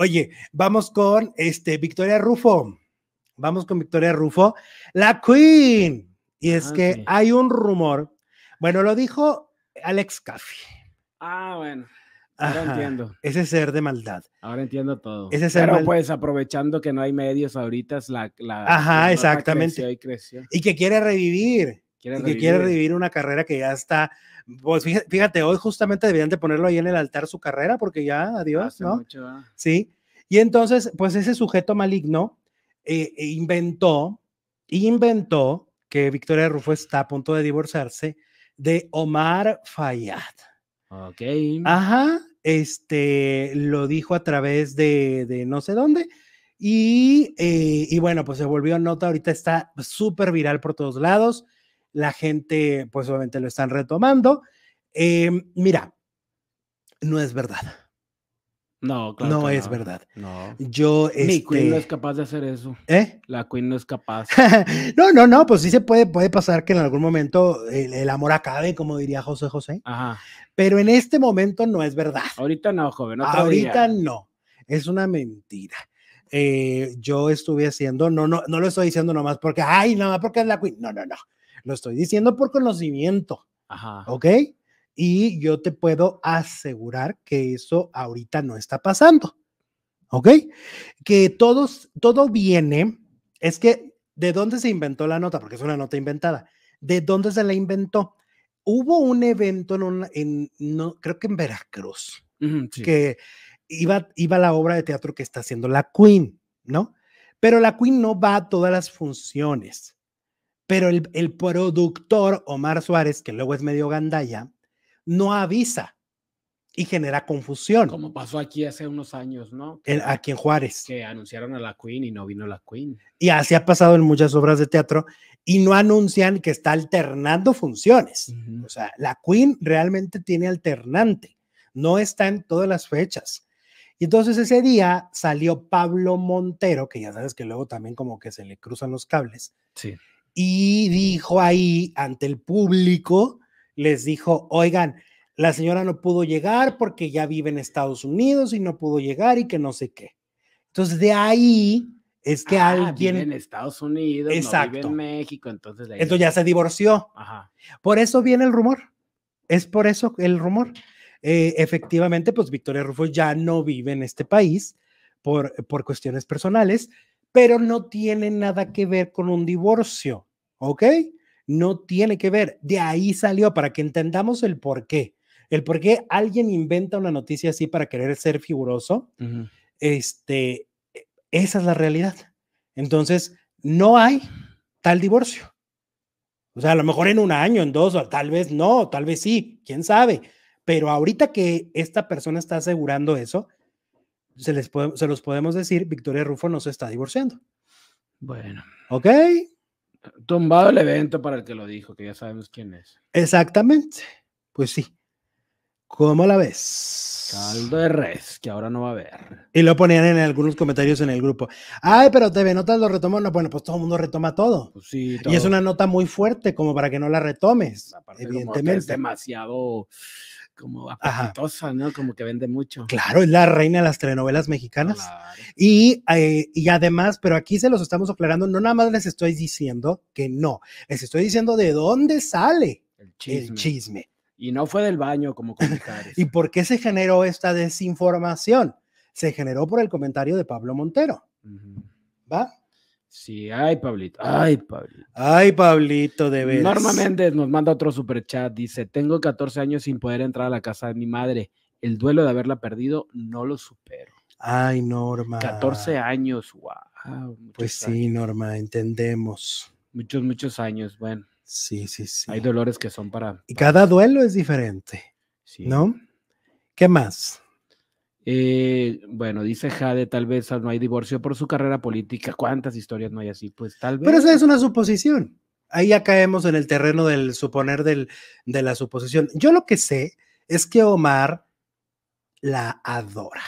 Oye, vamos con este Victoria Rufo. Vamos con Victoria Rufo, la Queen. Y es ah, que hay un rumor. Bueno, lo dijo Alex Caffey. Ah, bueno. Ahora entiendo. Ese ser de maldad. Ahora entiendo todo. Ese ser Pero pues aprovechando que no hay medios ahorita, la, la. Ajá, exactamente. Creció y, y que quiere revivir que quiere revivir una carrera que ya está. Pues fíjate, hoy justamente deberían de ponerlo ahí en el altar su carrera, porque ya, adiós, ¿no? Ah. Sí. Y entonces, pues ese sujeto maligno eh, e inventó, inventó que Victoria Rufo está a punto de divorciarse de Omar Fayad. Ok. Ajá, este, lo dijo a través de, de no sé dónde. Y, eh, y bueno, pues se volvió nota, ahorita está súper viral por todos lados la gente pues obviamente lo están retomando. Em, mira, no es verdad. No, claro. No es verdad. No. Yo. Mi la Queen no es este capaz de hacer eso. ¿Eh? La Queen no es capaz. no, no, no, pues sí se puede, puede pasar que en algún momento el, amor acabe, como diría José José. Ajá. Pero en este momento no es verdad. Ahorita no, joven. Ahorita no. Es una mentira. Eh, yo estuve haciendo, no, no, no lo estoy diciendo nomás porque, ay, nomás porque es la Queen. No, no, no. Lo estoy diciendo por conocimiento. Ajá. ¿Ok? Y yo te puedo asegurar que eso ahorita no está pasando. ¿Ok? Que todos, todo viene, es que, ¿de dónde se inventó la nota? Porque es una nota inventada. ¿De dónde se la inventó? Hubo un evento en, no, creo que en Veracruz, que iba, iba la obra de teatro que está haciendo la Queen, ¿no? Pero la Queen no va a todas las funciones. Pero el, productor Omar Suárez, que luego es medio gandaya, no avisa y genera confusión. Como pasó aquí hace unos años, ¿no? aquí en Juárez. Que anunciaron a la Queen y no vino la Queen. Y así ha pasado en muchas obras de teatro y no anuncian que está alternando funciones. O sea, la Queen realmente tiene alternante, no está en todas las fechas. Y entonces ese día salió Pablo Montero, que ya sabes que luego también como que se le cruzan los cables. Sí y dijo ahí ante el público, les dijo, oigan, la señora no pudo llegar porque ya vive en Estados Unidos y no pudo llegar y que no sé qué. Entonces de ahí es que ah, alguien vive en Estados Unidos, No vive en México, entonces entonces ya se divorció. Por eso viene el rumor. Es por eso el rumor. Eh, efectivamente, pues Victoria Rufo ya no vive en este país por, por cuestiones personales pero no tiene nada que ver con un divorcio, ¿ok? No tiene que ver. De ahí salió para que entendamos el por qué. El por qué alguien inventa una noticia así para querer ser figuroso. este, e, esa es la realidad. Entonces, no hay tal divorcio. O sea, a lo mejor en un año, en dos, o tal vez no, tal vez sí, quién sabe. Pero ahorita que esta persona está asegurando eso, se, les se los podemos decir, Victoria Rufo no se está divorciando. Bueno. ¿Ok? Tumbado el evento para el que lo dijo, que ya sabemos quién es. Exactamente. Pues sí. ¿Cómo la ves? Caldo de res, que ahora no va a haber. Y lo ponían en algunos comentarios en el grupo. Ay, pero TV Notas lo retomó. No, bueno, pues todo el mundo retoma todo. Pues sí, Y es una nota muy fuerte, como para que no la retomes. evidentemente. es demasiado como apetitosa, ¿no? Como que vende mucho. Claro, es la reina de las telenovelas mexicanas. Y, eh, y además, pero aquí se los estamos aclarando, no nada más les estoy diciendo que no, les estoy diciendo de dónde sale el chisme. Y no fue del baño como comentarios. ¿Y por qué se generó esta desinformación? Se generó por el comentario de Pablo Montero. ¿Va? Sí, ay, Pablito. Ay, Pablito. Ay, Pablito, de veras. nos manda otro super chat, Dice: Tengo 14 años sin poder entrar a la casa de mi madre. El duelo de haberla perdido no lo supero. Ay, Norma. 14 años, wow. Pues sí, Norma, entendemos. Muchos, muchos años, bueno. Sí, sí, sí. Hay dolores que son para. Y cada duelo es diferente. ¿No? ¿Qué más? Eh, bueno, dice Jade, tal vez ah, no hay divorcio por su carrera política. ¿Cuántas historias no hay así? Pues tal vez. Pero esa es una suposición. Ahí ya caemos en el terreno del suponer del, de la suposición. Yo lo que sé es que Omar la adora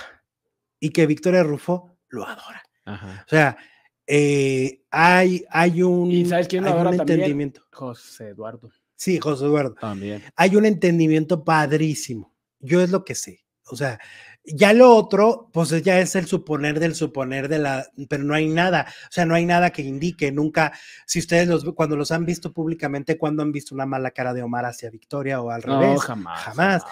y que Victoria Rufo lo adora. O sea, eh, hay, hay un, ¿Y sabes quién hay un entendimiento. También? José Eduardo. Sí, José Eduardo. También. Hay un entendimiento padrísimo. Yo es lo que sé. O sea, ya lo otro, pues ya es el suponer del suponer de la, pero no hay nada, o sea, no hay nada que indique nunca, si ustedes los, cuando los han visto públicamente, cuando han visto una mala cara de Omar hacia Victoria o al revés. jamás, jamás.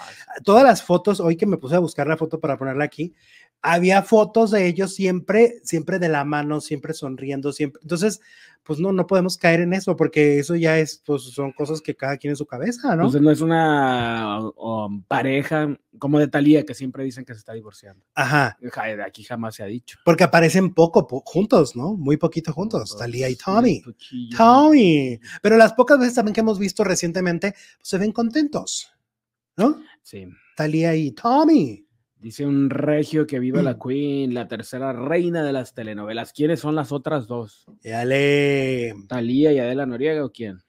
Todas las fotos, hoy que me puse a buscar la foto para ponerla aquí, había fotos de ellos siempre, siempre de la mano, siempre sonriendo, siempre. Entonces, pues no, no podemos caer en eso, porque eso ya es, pues son cosas que cada quien en su cabeza, ¿no? Entonces no es una pareja como de Talía que siempre dicen que se está divorciando. Ajá. aquí jamás se ha dicho. Porque aparecen poco juntos, ¿no? Muy poquito juntos, Talía y Tommy. Tommy. Pero las pocas veces también que hemos visto recientemente, pues, se ven contentos, ¿no? Sí. Talía y Tommy. Dice un regio que viva la mm. Queen, la tercera reina de las telenovelas. ¿Quiénes son las otras dos? Dale. ¿Talía y Adela Noriega o quién?